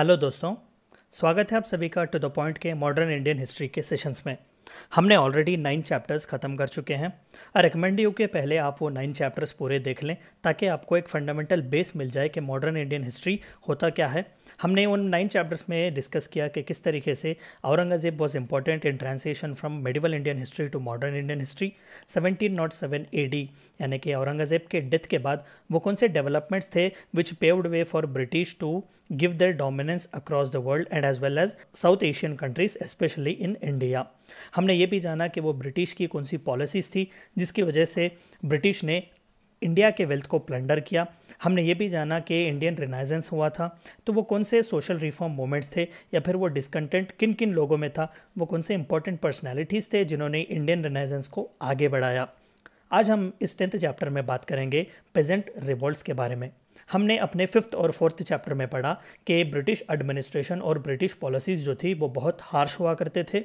Hello दोस्तों स्वागत है आप सभी का टू द पॉइंट के मॉडर्न इंडियन हिस्ट्री के सेशंस में हमने ऑलरेडी नाइन चैप्टर्स ख़त्म कर चुके हैं आई हाँ, रिकमेंड यू कि पहले आप वो नाइन चैप्टर्स पूरे देख लें ताकि आपको एक फंडामेंटल बेस मिल जाए कि मॉडर्न इंडियन हिस्ट्री होता क्या है हमने उन नाइन चैप्टर्स में डिस्कस किया कि किस तरीके से Aurangzeb was important in translation from medieval Indian history to modern Indian history seventeen not seven A D यानी कि औरंगज़ेब के डेथ के बाद वो कौन से डेवलपमेंट्स थे which paved way for British to give their dominance across the world and as well as South Asian countries specially in India हमने ये भी जाना कि वो ब्रिटिश की कौन सी पॉलिसीज़ थी जिसकी वजह से ब्रिटिश ने इंडिया के वेल्थ को प्लंडर किया हमने ये भी जाना कि इंडियन रिनाइजेंस हुआ था तो वो कौन से सोशल रिफॉर्म मोमेंट्स थे या फिर वो डिसकंटेंट किन किन लोगों में था वो कौन से इंपॉर्टेंट पर्सनैलिटीज़ थे जिन्होंने इंडियन रिनाइजेंस को आगे बढ़ाया आज हम इस टेंथ चैप्टर में बात करेंगे पेजेंट रिवॉल्ट के बारे में हमने अपने फिफ्थ और फोर्थ चैप्टर में पढ़ा कि ब्रिटिश एडमिनिस्ट्रेशन और ब्रिटिश पॉलिसीज़ जो थी वो बहुत हार्श हुआ करते थे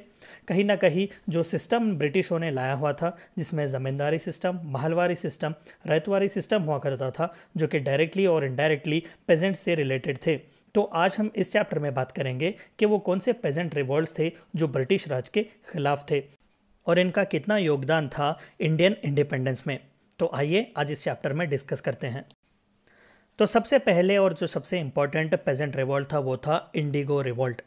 कहीं ना कहीं जो सिस्टम ब्रिटिशों ने लाया हुआ था जिसमें zamindari system mahalwari system ryotwari system हुआ करता था जो कि डायरेक्टली और इनडायरेक्टली पेजेंट से रिलेटेड थे तो आज हम इस चैप्टर में बात करेंगे कि वो कौन से पेजेंट रिवॉल्ट थे जो ब्रिटिश राज के खिलाफ थे और इनका कितना योगदान था इंडियन इंडिपेंडेंस में तो आइए आज इस चैप्टर में डिस्कस करते हैं तो सबसे पहले और जो सबसे इंपॉर्टेंट पेजेंट रिवॉल्ट था वो था इंडिगो रिवॉल्ट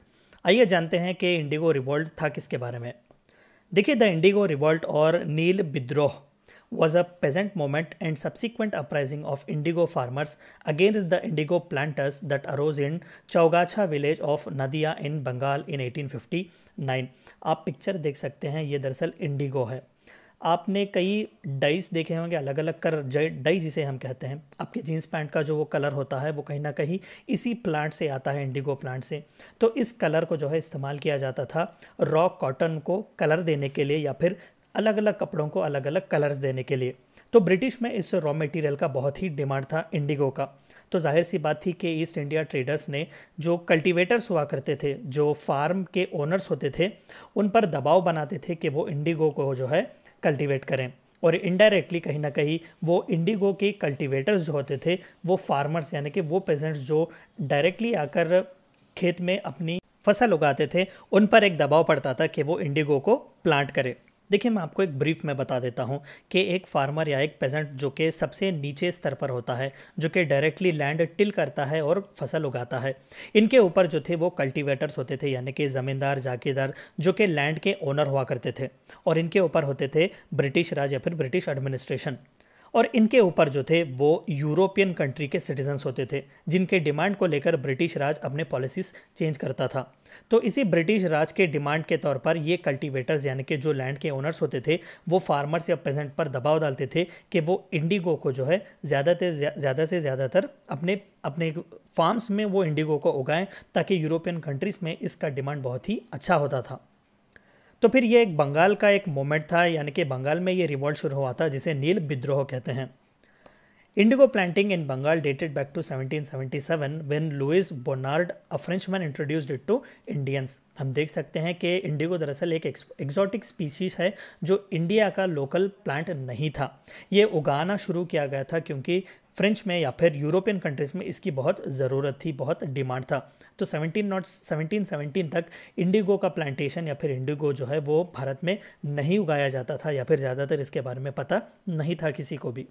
आइए जानते हैं कि इंडिगो रिवॉल्ट था किसके बारे में देखिए द इंडिगो रिवॉल्ट और नील विद्रोह was a peasant movement and subsequent uprising of indigo farmers against the indigo planters that arose in Chaugachha village of Nadia in Bengal in eighteen fifty nine आप पिक्चर देख सकते हैं ये दरअसल इंडिगो है आपने कई डाइस देखे होंगे अलग अलग कर डाई जिसे हम कहते हैं आपके जीन्स पैंट का जो वो कलर होता है वो कहीं ना कहीं इसी प्लांट से आता है इंडिगो प्लांट से तो इस कलर को जो है इस्तेमाल किया जाता था रॉ कॉटन को कलर देने के लिए या फिर अलग अलग कपड़ों को अलग अलग कलर्स देने के लिए तो ब्रिटिश में इस रॉ मटेरियल का बहुत ही डिमांड था इंडिगो का तो जाहिर सी बात थी कि ईस्ट इंडिया ट्रेडर्स ने जो कल्टीवेटर्स हुआ करते थे जो फार्म के ओनर्स होते थे उन पर दबाव बनाते थे कि वो इंडिगो को जो है कल्टीवेट करें और इनडायरेक्टली कहीं ना कहीं वो इंडिगो के कल्टीवेटर्स जो होते थे वो फार्मर्स यानी कि वो पेजेंट्स जो डायरेक्टली आकर खेत में अपनी फसल उगाते थे उन पर एक दबाव पड़ता था कि वो इंडिगो को प्लांट करें देखिए मैं आपको एक ब्रीफ में बता देता हूँ कि एक फार्मर या एक पेजेंट जो कि सबसे नीचे स्तर पर होता है जो कि डायरेक्टली लैंड टिल करता है और फसल उगाता है इनके ऊपर जो थे वो कल्टिवेटर्स होते थे यानी कि ज़मींदार जागीरदार जो कि लैंड के ओनर हुआ करते थे और इनके ऊपर होते थे ब्रिटिश राज या फिर ब्रिटिश एडमिनिस्ट्रेशन और इनके ऊपर जो थे वो यूरोपियन कंट्री के सिटीजन्स होते थे जिनके डिमांड को लेकर ब्रिटिश राज अपने पॉलिसीज चेंज करता था तो इसी ब्रिटिश राज के डिमांड के तौर पर ये कल्टीवेटर्स यानी कि जो लैंड के ओनर्स होते थे वो फार्मर्स या पेजेंट पर दबाव डालते थे कि वो इंडिगो को जो है ज़्यादा ज़्यादा से ज़्यादातर अपने अपने फार्म्स में वो इंडिगो को उगाएं ताकि यूरोपियन कंट्रीज़ में इसका डिमांड बहुत ही अच्छा होता था तो फिर ये एक बंगाल का एक मोमेंट था यानी कि बंगाल में ये रिवॉल्ट शुरू हुआ था जिसे नील विद्रोह कहते हैं indigo planting in Bengal dated back to 1777 when Louis Bonnard a Frenchman, introduced it to Indians हम देख सकते हैं कि इंडिगो दरअसल एक एक्सॉटिक स्पीशीज़ है जो इंडिया का लोकल प्लांट नहीं था ये उगाना शुरू किया गया था क्योंकि फ्रेंच में या फिर यूरोपियन कंट्रीज़ में इसकी बहुत ज़रूरत थी बहुत डिमांड था तो सेवनटीन नॉट सेवनटीन सेवनटीन तक इंडिगो का प्लांटेशन या फिर इंडिगो जो है वो भारत में नहीं उगाया जाता था या फिर ज़्यादातर इसके बारे में पता नहीं था किसी को भी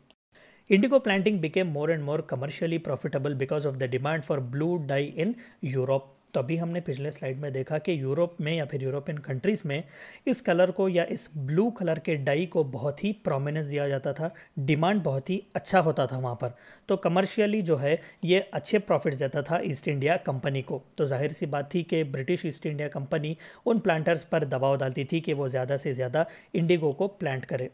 indigo planting became more and more commercially profitable because of the demand for blue dye in Europe तो अभी हमने पिछले स्लाइड में देखा कि यूरोप में या फिर यूरोपियन कंट्रीज़ में इस कलर को या इस ब्लू कलर के डाई को बहुत ही प्रोमिनेंस दिया जाता था डिमांड बहुत ही अच्छा होता था वहाँ पर तो कमर्शियली जो है ये अच्छे प्रॉफिट्स देता था ईस्ट इंडिया कंपनी को तो जाहिर सी बात थी कि ब्रिटिश ईस्ट इंडिया कंपनी उन प्लांटर्स पर दबाव डालती थी कि वो ज़्यादा से ज़्यादा इंडिगो को प्लांट करे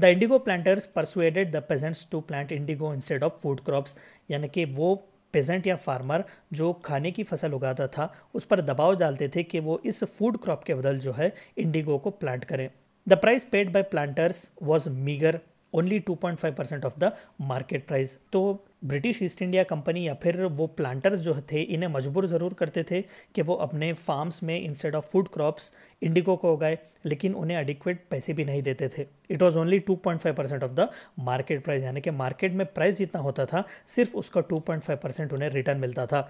the indigo planters persuaded the peasants to plant indigo instead of food crops यानी कि वो पेजेंट या फार्मर जो खाने की फसल उगाता था उस पर दबाव डालते थे कि वो इस फूड क्रॉप के बदल जो है इंडिगो को प्लांट करें the price paid by planters was meagre only two point five percent of the market price तो ब्रिटिश ईस्ट इंडिया कंपनी या फिर वो प्लांटर्स जो थे इन्हें मजबूर ज़रूर करते थे कि वो अपने फार्म्स में instead of food crops indigo को उगाए लेकिन उन्हें एडिक्वेट पैसे भी नहीं देते थे it was only 2.5 percent of the market price यानी कि मार्केट में प्राइस जितना होता था सिर्फ उसका 2.5 परसेंट उन्हें रिटर्न मिलता था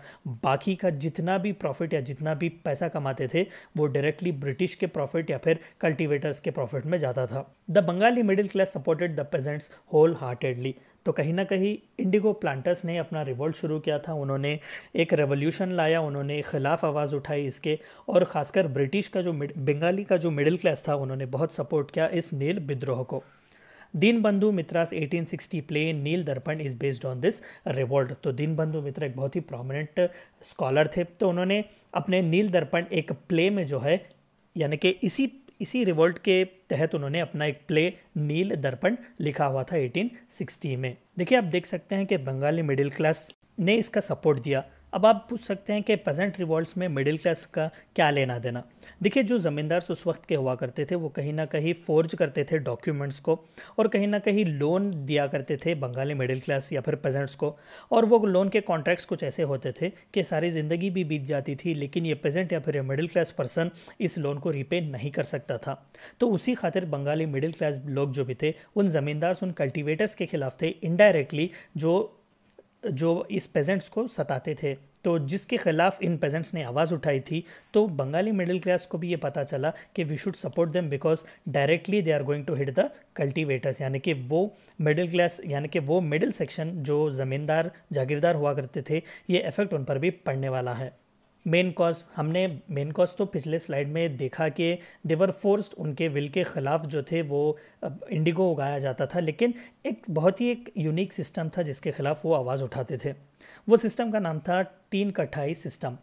बाकी का जितना भी प्रॉफिट या जितना भी पैसा कमाते थे वो डायरेक्टली ब्रिटिश के प्रॉफिट या फिर कल्टिवेटर्स के प्रॉफिट में जाता था the Bengali middle class supported the peasants wholeheartedly तो कहीं ना कहीं इंडिगो प्लांटर्स ने अपना रिवोल्ट शुरू किया था उन्होंने एक रेवोल्यूशन लाया उन्होंने ख़िलाफ़ आवाज़ उठाई इसके और ख़ासकर ब्रिटिश का जो बंगाली का जो मिडिल क्लास था उन्होंने बहुत सपोर्ट किया इस नील विद्रोह को Deenbandhu मित्रास 1860 play Nil Darpan is based on this revolt तो दीनबंधु मित्र एक बहुत ही प्रोमिनेंट स्कॉलर थे तो उन्होंने अपने नील दर्पण एक प्ले में जो है यानी कि इसी इसी रिवोल्ट के तहत उन्होंने अपना एक प्ले नील दर्पण लिखा हुआ था 1860 में देखिए आप देख सकते हैं कि बंगाली मिडिल क्लास ने इसका सपोर्ट दिया अब आप पूछ सकते हैं कि प्रेजेंट रिवॉल्ट्स में मिडिल क्लास का क्या लेना देना देखिए जो ज़मींदार उस वक्त के हुआ करते थे वो कहीं ना कहीं फोर्ज करते थे डॉक्यूमेंट्स को और कहीं ना कहीं लोन दिया करते थे बंगाली मिडिल क्लास या फिर प्रेजेंट्स को और वो लोन के कॉन्ट्रैक्ट्स कुछ ऐसे होते थे कि सारी ज़िंदगी भी बीत जाती थी लेकिन ये प्रेजेंट या फिर मिडिल क्लास पर्सन इस लोन को रिपे नहीं कर सकता था तो उसी खातिर बंगाली मिडिल क्लास लोग जो भी थे उन ज़मींदार उन कल्टिवेटर्स के खिलाफ थे इनडायरेक्टली जो जो इस पेजेंट्स को सताते थे तो जिसके खिलाफ इन पेजेंट्स ने आवाज़ उठाई थी तो बंगाली मिडिल क्लास को भी ये पता चला कि we should support them because directly they are going to hit the cultivators यानी कि वो मिडिल क्लास यानी कि वो मिडिल सेक्शन जो ज़मींदार जागीरदार हुआ करते थे ये इफेक्ट उन पर भी पड़ने वाला है मेन कॉज हमने मेन कॉज तो पिछले स्लाइड में देखा कि देवर फोर्स्ड उनके विल के ख़िलाफ़ जो थे वो इंडिगो उगाया जाता था लेकिन एक बहुत ही एक यूनिक सिस्टम था जिसके ख़िलाफ़ वो आवाज़ उठाते थे वो सिस्टम का नाम था तीन कटाई सिस्टम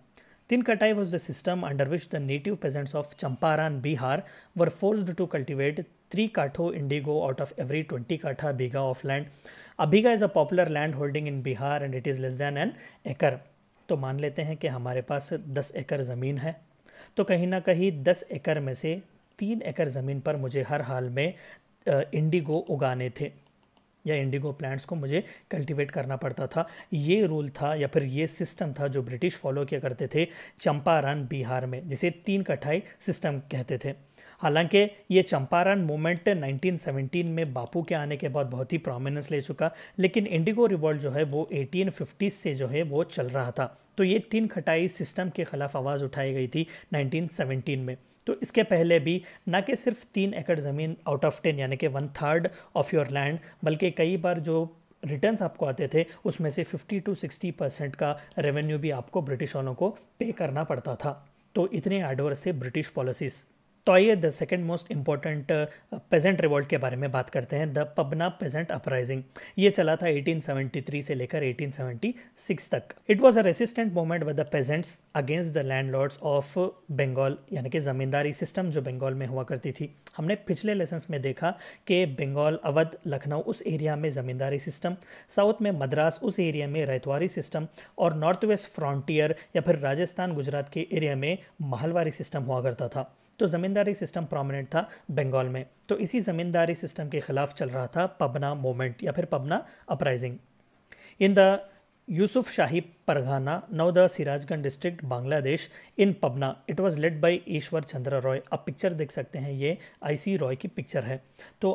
तीन कटाई was the system under which the native peasants of Champaran Bihar were forced to cultivate three katha indigo out of every twenty katha bigha of land A is a popular land holding in Bihar and it is less than an acre तो मान लेते हैं कि हमारे पास दस एकड़ ज़मीन है तो कहीं ना कहीं दस एकड़ में से तीन एकड़ ज़मीन पर मुझे हर हाल में इंडिगो उगाने थे या इंडिगो प्लांट्स को मुझे कल्टीवेट करना पड़ता था ये रूल था या फिर ये सिस्टम था जो ब्रिटिश फॉलो किया करते थे चंपारण बिहार में जिसे तीन कटाई सिस्टम कहते थे हालांकि ये चंपारण मूवमेंट 1917 में बापू के आने के बाद बहुत ही प्रोमिनेंस ले चुका लेकिन इंडिगो रिवॉल्ट जो है वो एटीन से जो है वो चल रहा था तो ये तीन खटाई सिस्टम के खिलाफ आवाज़ उठाई गई थी 1917 में तो इसके पहले भी ना कि सिर्फ तीन एकड़ ज़मीन आउट ऑफ टेन यानी कि one third of your land बल्कि कई बार जो रिटर्न्स आपको आते थे उसमें से 50 टू 60 परसेंट का रेवेन्यू भी आपको ब्रिटिश वालों को पे करना पड़ता था तो इतने एडवर्स थे ब्रिटिश पॉलिसीज़ तो आइए the second most important peasant revolt के बारे में बात करते हैं द पबना पेजेंट अपराइजिंग ये चला था 1873 से लेकर 1876 तक it was a resistant movement with the peasants against the landlords of Bengal यानी कि ज़मींदारी सिस्टम जो बंगाल में हुआ करती थी हमने पिछले लेसन्स में देखा कि बंगाल अवध लखनऊ उस एरिया में ज़मींदारी सिस्टम साउथ में मद्रास उस एरिया में रैतवारी सिस्टम और नॉर्थ वेस्ट फ्रॉन्टियर या फिर राजस्थान गुजरात के एरिया में महलवारी सिस्टम हुआ करता था तो ज़मींदारी सिस्टम प्रोमिनेंट था बंगाल में तो इसी ज़मींदारी सिस्टम के ख़िलाफ़ चल रहा था पबना मोमेंट या फिर Pabna uprising in the Yusufshahi pargana now the Sirajganj district Bangladesh in Pabna it was led by Ishwar Chandra Roy अब पिक्चर देख सकते हैं ये आईसी रॉय की पिक्चर है तो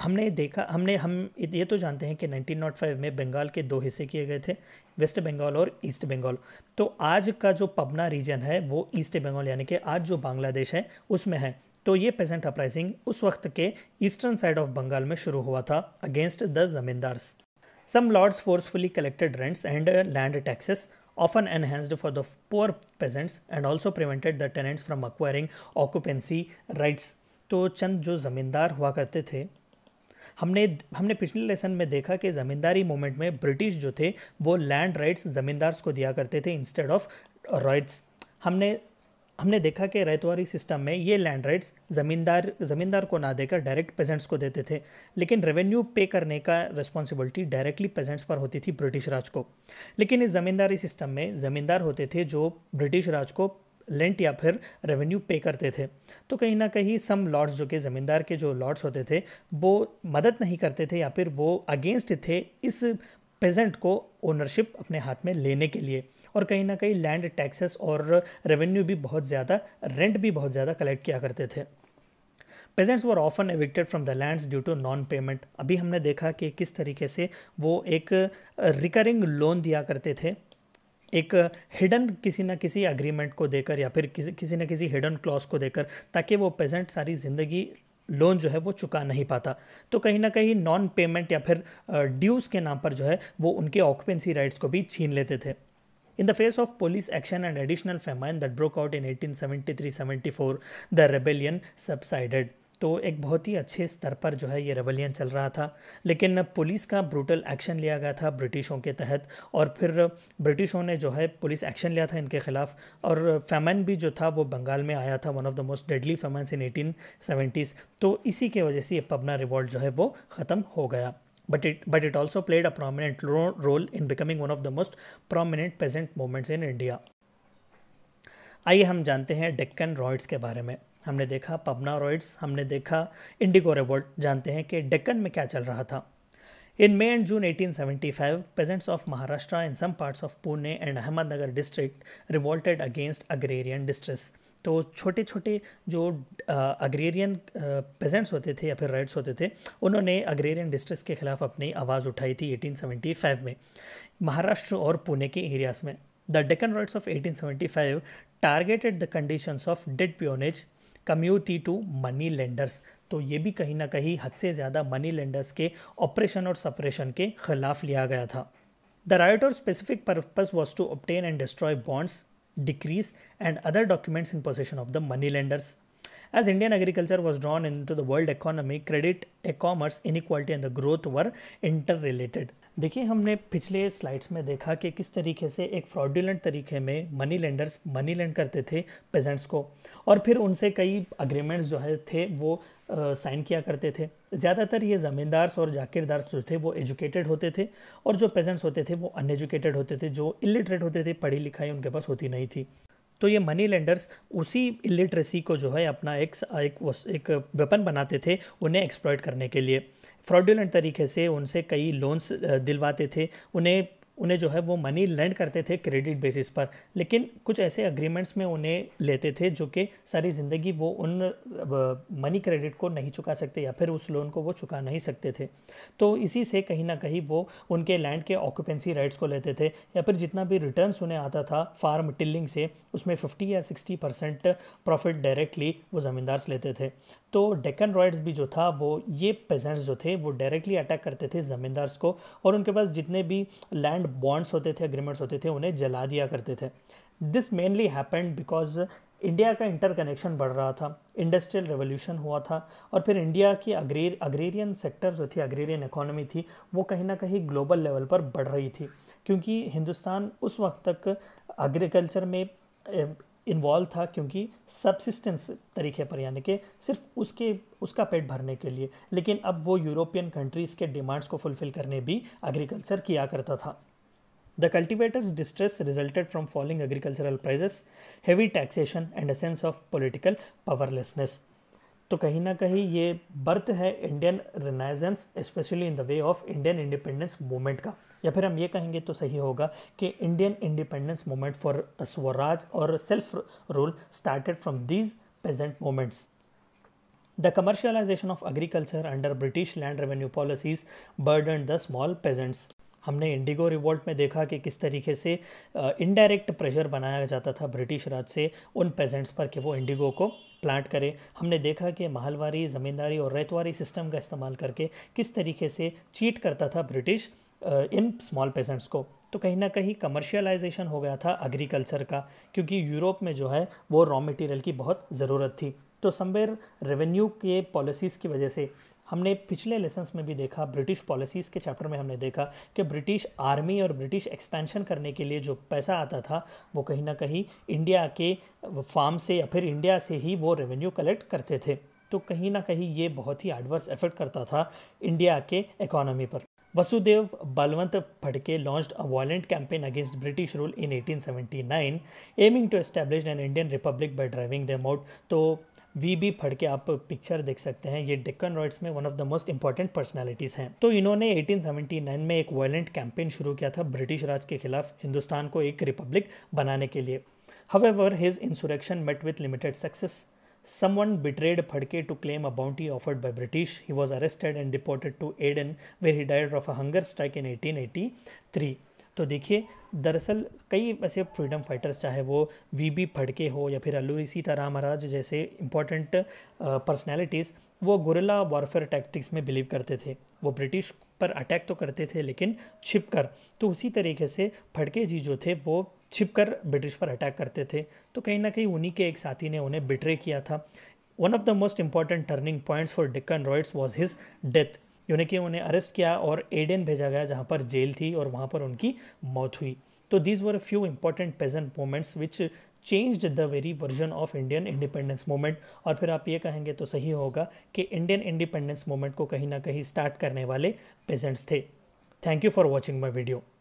हमने देखा हमने हम ये तो जानते हैं कि 1905 में बंगाल के दो हिस्से किए गए थे वेस्ट बंगाल और ईस्ट बंगाल तो आज का जो पबना रीजन है वो ईस्ट बंगाल यानी कि आज जो बांग्लादेश है उसमें है तो ये पेजेंट अपराइजिंग उस वक्त के ईस्टर्न साइड ऑफ बंगाल में शुरू हुआ था against the zamindars some lords forcefully collected rents and land taxes often enhanced for the poor peasants and also prevented the tenants from acquiring occupancy rights तो चंद जो ज़मींदार हुआ करते थे हमने हमने पिछले लेसन में देखा कि ज़मींदारी मूवमेंट में ब्रिटिश जो थे वो लैंड राइट्स ज़मींदार्स को दिया करते थे इंस्टेड ऑफ राइट्स हमने हमने देखा कि रैतवारी सिस्टम में ये लैंड राइट्स ज़मींदार ज़मींदार को ना देकर डायरेक्ट पेजेंट्स को देते थे लेकिन रेवेन्यू पे करने का रिस्पॉन्सिबिलिटी डायरेक्टली पेजेंट्स पर होती थी ब्रिटिश राज को लेकिन इस ज़मींदारी सिस्टम में ज़मींदार होते थे जो ब्रिटिश राज को लेंट या फिर रेवेन्यू पे करते थे तो कहीं ना कहीं सम लॉर्ड्स जो कि ज़मींदार के जो लॉर्ड्स होते थे वो मदद नहीं करते थे या फिर वो अगेंस्ट थे इस प्रेजेंट को ओनरशिप अपने हाथ में लेने के लिए और कहीं ना कहीं लैंड टैक्सेस और रेवेन्यू भी बहुत ज़्यादा रेंट भी बहुत ज़्यादा कलेक्ट किया करते थे peasants were often evicted from the lands due to non payment अभी हमने देखा कि किस तरीके से वो एक रिकरिंग लोन दिया करते थे एक हिडन किसी ना किसी एग्रीमेंट को देकर या फिर किसी किसी ना किसी हिडन क्लॉज को देकर ताकि वो पेजेंट सारी ज़िंदगी लोन जो है वो चुका नहीं पाता तो कहीं ना कहीं नॉन पेमेंट या फिर ड्यूज़ के नाम पर जो है वो उनके ऑक्यूपेंसी राइट्स को भी छीन लेते थे of the action and additional action and additional out in eighteen seventy three 1873 74, the rebellion subsided तो एक बहुत ही अच्छे स्तर पर जो है ये रेवलियन चल रहा था लेकिन पुलिस का ब्रूटल एक्शन लिया गया था ब्रिटिशों के तहत और फिर ब्रिटिशों ने जो है पुलिस एक्शन लिया था इनके ख़िलाफ़ और फेमन भी जो था वो बंगाल में आया था one of the most deadly famines in eighteen seventies तो इसी के वजह से ये पबना रिवॉल्ट जो है वो ख़त्म हो गया but it but it also played a prominent role in becoming one of the most prominent peasant movements in India आइए हम जानते हैं डेक्कन रॉयड्स के बारे में हमने देखा पबना रॉइड्स हमने देखा इंडिगो रेवोल्ट जानते हैं कि डेक्कन में क्या चल रहा था in May and June 1875, peasants of Maharashtra in some parts of Pune and Ahmednagar district revolted against agrarian distress तो छोटे छोटे जो अग्रेरियन पेजेंट्स होते थे या फिर राइट्स होते थे उन्होंने अग्रेरियन डिस्ट्रिक्स के खिलाफ अपनी आवाज़ उठाई थी 1875 में महाराष्ट्र और पुणे के एरियाज़ में the Deccan riots of 1875 targeted the conditions of debt peonage कम्यूटी टू मनी लेंडर्स तो ये भी कहीं ना कहीं हद से ज़्यादा मनी लेंडर्स के ऑपरेशन और सपरेशन के खिलाफ लिया गया था द राइट और specific purpose was to obtain and destroy bonds decrees and other documents in possession of the money lenders as Indian agriculture was drawn into the world economy credit ए commerce inequality and the growth were interrelated देखिए हमने पिछले slides में देखा कि किस तरीके से एक फ्रॉडुलेंट तरीके में मनी लेंडर्स मनी लेंड करते थे पेजेंट्स को और फिर उनसे कई अग्रीमेंट्स जो है थे वो साइन किया करते थे ज़्यादातर ये ज़मींदार्स और जाकिरदार्स जो थे वो एजुकेटेड होते थे और जो पेजेंट्स होते थे वो अनएजुकेटेड होते थे जो इलिटरेट होते थे पढ़ी लिखाई उनके पास होती नहीं थी तो ये मनी लेंडर्स उसी इलिटरेसी को जो है अपना एक एक, एक वेपन बनाते थे उन्हें एक्सप्लॉयट करने के लिए फ्रॉडुलेंट तरीके से उनसे कई लोन्स दिलवाते थे उन्हें उन्हें जो है वो मनी लैंड करते थे क्रेडिट बेसिस पर लेकिन कुछ ऐसे अग्रीमेंट्स में उन्हें लेते थे जो कि सारी ज़िंदगी वो उन मनी क्रेडिट को नहीं चुका सकते या फिर उस लोन को वो चुका नहीं सकते थे तो इसी से कहीं ना कहीं वो उनके लैंड के ऑक्यूपेंसी राइट्स को लेते थे या फिर जितना भी रिटर्न उन्हें आता था फार्म टिल्लिंग से उसमें फिफ्टी या सिक्सटी परसेंट प्रॉफिट डायरेक्टली वो ज़मींदार्स लेते थे तो डेकन रॉयड्स भी जो था वो ये पेजेंट्स जो थे वो डायरेक्टली अटैक करते थे ज़मींदार्स को और उनके पास जितने भी लैंड बॉन्ड्स होते थे एग्रीमेंट्स होते थे उन्हें जला दिया करते थे this mainly happened because India का इंटर कनेक्शन बढ़ रहा था इंडस्ट्रियल रेवोल्यूशन हुआ था और फिर इंडिया की अग्रेर अग्रेरियन सेक्टर जो थी अग्रेरियन इकोनॉमी थी वो कहीं ना कहीं ग्लोबल लेवल पर बढ़ रही थी क्योंकि हिंदुस्तान उस वक्त तक एग्रीकल्चर में इन्वॉल्व था क्योंकि सबसिस्टेंस तरीके पर यानी कि सिर्फ उसके उसका पेट भरने के लिए लेकिन अब वो यूरोपियन कंट्रीज़ के डिमांड्स को फुलफ़िल करने भी एग्रीकल्चर किया करता था the cultivators distress resulted from falling agricultural prices heavy taxation and a sense of political powerlessness तो कहीं ना कहीं ये बर्थ है Indian renaissance specially in the way of Indian independence movement का या फिर हम ये कहेंगे तो सही होगा कि Indian independence movement for swaraj और self rule started from these peasant movements the commercialisation of agriculture under British land revenue policies burdened the small peasants हमने इंडिगो रिवोल्ट में देखा कि किस तरीके से इनडायरेक्ट प्रेशर बनाया जाता था ब्रिटिश राज से उन पेजेंट्स पर कि वो इंडिगो को प्लांट करें हमने देखा कि महलवारी ज़मींदारी और रेतवारी सिस्टम का इस्तेमाल करके किस तरीके से चीट करता था ब्रिटिश इन स्मॉल पेजेंट्स को तो कहीं ना कहीं कमर्शियलाइजेशन हो गया था एग्रीकल्चर का क्योंकि यूरोप में जो है वो रॉ मटेरियल की बहुत ज़रूरत थी तो समवेयर रेवेन्यू के पॉलिसीज़ की वजह से हमने पिछले लेसन्स में भी देखा ब्रिटिश पॉलिसीज़ के चैप्टर में हमने देखा कि ब्रिटिश आर्मी और ब्रिटिश एक्सपेंशन करने के लिए जो पैसा आता था वो कहीं ना कहीं इंडिया के फार्म से या फिर इंडिया से ही वो रेवेन्यू कलेक्ट करते थे तो कहीं ना कहीं ये बहुत ही एडवर्स इफेक्ट करता था इंडिया के इकोनॉमी पर Vasudev Balwant Phadke launch a violent campaign against British rule in 1879 aiming to establish an Indian republic by driving them out तो वी बी फड़के आप पिक्चर देख सकते हैं ये डिक्कन रॉयट्स में one of the most important personalities हैं तो इन्होंने 1879 में एक वॉयेंट कैंपेन शुरू किया था ब्रिटिश राज के खिलाफ हिंदुस्तान को एक रिपब्लिक बनाने के लिए however his insurrection met with limited success Someone betrayed Phadke to claim a bounty offered by British. He was arrested and deported to Aden, where he died of a hunger strike in 1883. तो देखिए दरअसल कई ऐसे freedom fighters चाहे वो we B Phadke हो या फिर अल्लूरी सीताराम महाराज जैसे इंपॉर्टेंट पर्सनैलिटीज़ वो गुरेला वॉरफेयर टैक्टिक्स में बिलीव करते थे वो ब्रिटिश पर अटैक तो करते थे लेकिन छिप कर तो उसी तरीके से फड़के जी जो थे वो छिपकर ब्रिटिश पर अटैक करते थे तो कहीं ना कहीं उन्हीं के एक साथी ने उन्हें बिट्रे किया था one of the most important turning points for Deccan riots was his death यानी कि उन्हें अरेस्ट किया और एडेन भेजा गया जहाँ पर जेल थी और वहाँ पर उनकी मौत हुई तो these were few important pageant moments which change the very version of Indian independence movement और फिर आप ये कहेंगे तो सही होगा कि इंडियन इंडिपेंडेंस मूवमेंट को कहीं ना कहीं स्टार्ट करने वाले पेजेंट्स थे thank you for watching my video